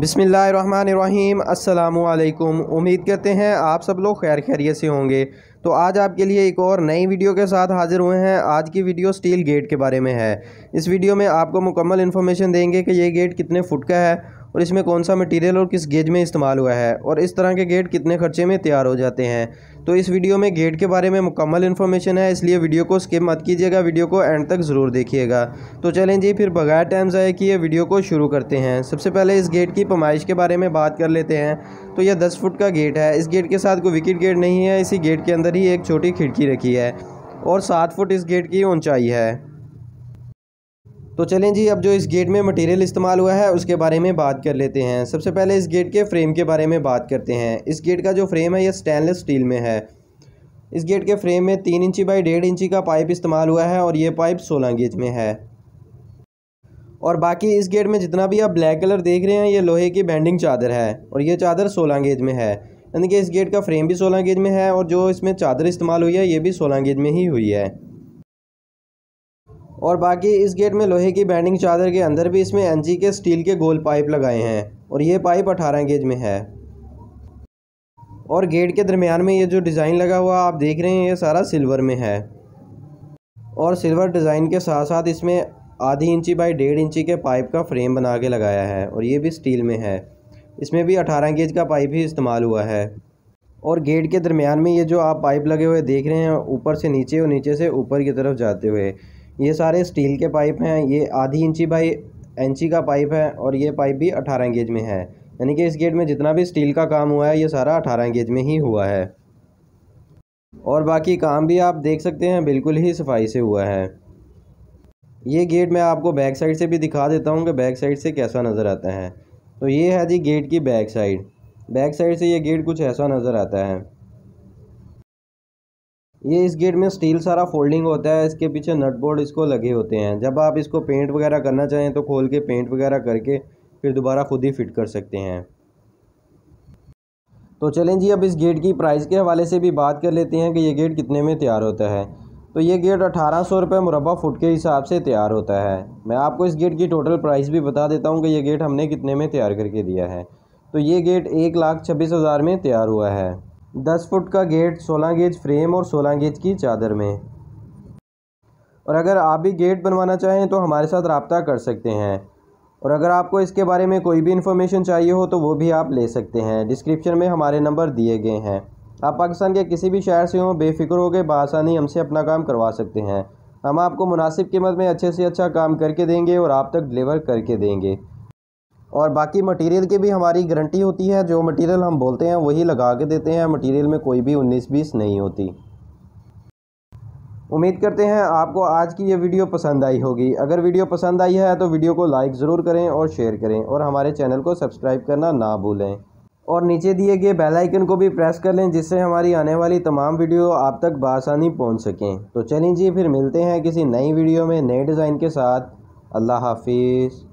बिसमीम् उम्मीद करते हैं आप सब लोग खैर खैरियत से होंगे तो आज आपके लिए एक और नई वीडियो के साथ हाज़िर हुए हैं आज की वीडियो स्टील गेट के बारे में है इस वीडियो में आपको मुकम्मल इन्फॉर्मेशन देंगे कि ये गेट कितने फुट का है और इसमें कौन सा मटेरियल और किस गेज में इस्तेमाल हुआ है और इस तरह के गेट कितने खर्चे में तैयार हो जाते हैं तो इस वीडियो में गेट के बारे में मुकम्मल इन्फॉर्मेशन है इसलिए वीडियो को स्किप मत कीजिएगा वीडियो को एंड तक ज़रूर देखिएगा तो चलें जी फिर बगैर टाइम ज़ाया किए वीडियो को शुरू करते हैं सबसे पहले इस गेट की पमाइश के बारे में बात कर लेते हैं तो यह दस फुट का गेट है इस गेट के साथ कोई विकेट गेट नहीं है इसी गेट के अंदर ही एक छोटी खिड़की रखी है और सात फुट इस गेट की ऊंचाई है तो चलें जी अब जो इस गेट में मटेरियल इस्तेमाल हुआ है उसके बारे में बात कर लेते हैं सबसे पहले इस गेट के फ्रेम के बारे में बात करते हैं इस गेट का जो फ्रेम है यह स्टेनलेस स्टील में है इस गेट के फ्रेम में तीन इंची बाई डेढ़ इंची का पाइप इस्तेमाल हुआ है और ये पाइप सोलह गेज में है और बाकी इस गेट में जितना भी आप ब्लैक कलर देख रहे हैं ये लोहे की बैंडिंग चादर है और ये चादर सोलह गेज में है यानी कि इस गेट का फ्रेम भी सोलह गेज में है और जो इसमें चादर इस्तेमाल हुई है ये भी सोलह गेज में ही हुई है और बाकी इस गेट में लोहे की बैंडिंग चादर के अंदर भी इसमें एनजी के स्टील के गोल पाइप लगाए हैं और ये पाइप अठारह गेज में है और गेट के दरमियान में ये जो डिज़ाइन लगा हुआ आप देख रहे हैं ये सारा सिल्वर में है और सिल्वर डिज़ाइन के साथ साथ इसमें आधी इंची बाई डेढ़ इंची के पाइप का फ्रेम बना के लगाया है और ये भी स्टील में है इसमें भी अठारह गेज का पाइप ही इस्तेमाल हुआ है और गेट के दरमियान में ये जो आप पाइप लगे हुए देख रहे हैं ऊपर से नीचे और नीचे से ऊपर की तरफ जाते हुए ये सारे स्टील के पाइप हैं ये आधी इंची बाई इंची का पाइप है और ये पाइप भी अठारह इंगेज में है यानी कि इस गेट में जितना भी स्टील का काम हुआ है ये सारा अठारह इंगेज में ही हुआ है और बाकी काम भी आप देख सकते हैं बिल्कुल ही सफाई से हुआ है ये गेट मैं आपको बैक साइड से भी दिखा देता हूँ कि बैक साइड से कैसा नज़र आता है तो ये है जी गेट की बैक साइड बैक साइड से ये गेट कुछ ऐसा नज़र आता है ये इस गेट में स्टील सारा फोल्डिंग होता है इसके पीछे नट बोर्ड इसको लगे होते हैं जब आप इसको पेंट वगैरह करना चाहें तो खोल के पेंट वगैरह करके फिर दोबारा खुद ही फिट कर सकते हैं तो चलें जी अब इस गेट की प्राइस के हवाले से भी बात कर लेते हैं कि ये गेट कितने में तैयार होता है तो ये गेट अठारह सौ रुपये मुरबा फुट के हिसाब से तैयार होता है मैं आपको इस गेट की टोटल प्राइस भी बता देता हूँ कि ये गेट हमने कितने में तैयार करके दिया है तो ये गेट एक लाख छब्बीस हज़ार में तैयार हुआ है दस फुट का गेट सोलह गेज फ्रेम और सोलह गेज की चादर में और अगर आप भी गेट बनवाना चाहें तो हमारे साथ रबता कर सकते हैं और अगर आपको इसके बारे में कोई भी इन्फॉर्मेशन चाहिए हो तो वो भी आप ले सकते हैं डिस्क्रिप्शन में हमारे नंबर दिए गए हैं आप पाकिस्तान के किसी भी शहर से हों बेफिक्र होकर बसानी हमसे अपना काम करवा सकते हैं हम आपको मुनासिब कीमत में अच्छे से अच्छा काम करके देंगे और आप तक डिलीवर करके देंगे और बाकी मटेरियल की भी हमारी गारंटी होती है जो मटेरियल हम बोलते हैं वही लगा के देते हैं मटेरियल में कोई भी उन्नीस बीस नहीं होती उम्मीद करते हैं आपको आज की ये वीडियो पसंद आई होगी अगर वीडियो पसंद आई है तो वीडियो को लाइक ज़रूर करें और शेयर करें और हमारे चैनल को सब्सक्राइब करना ना भूलें और नीचे दिए गए बेल आइकन को भी प्रेस कर लें जिससे हमारी आने वाली तमाम वीडियो आप तक बासानी पहुंच सकें तो चलें जी फिर मिलते हैं किसी नई वीडियो में नए डिज़ाइन के साथ अल्लाह हाफिज़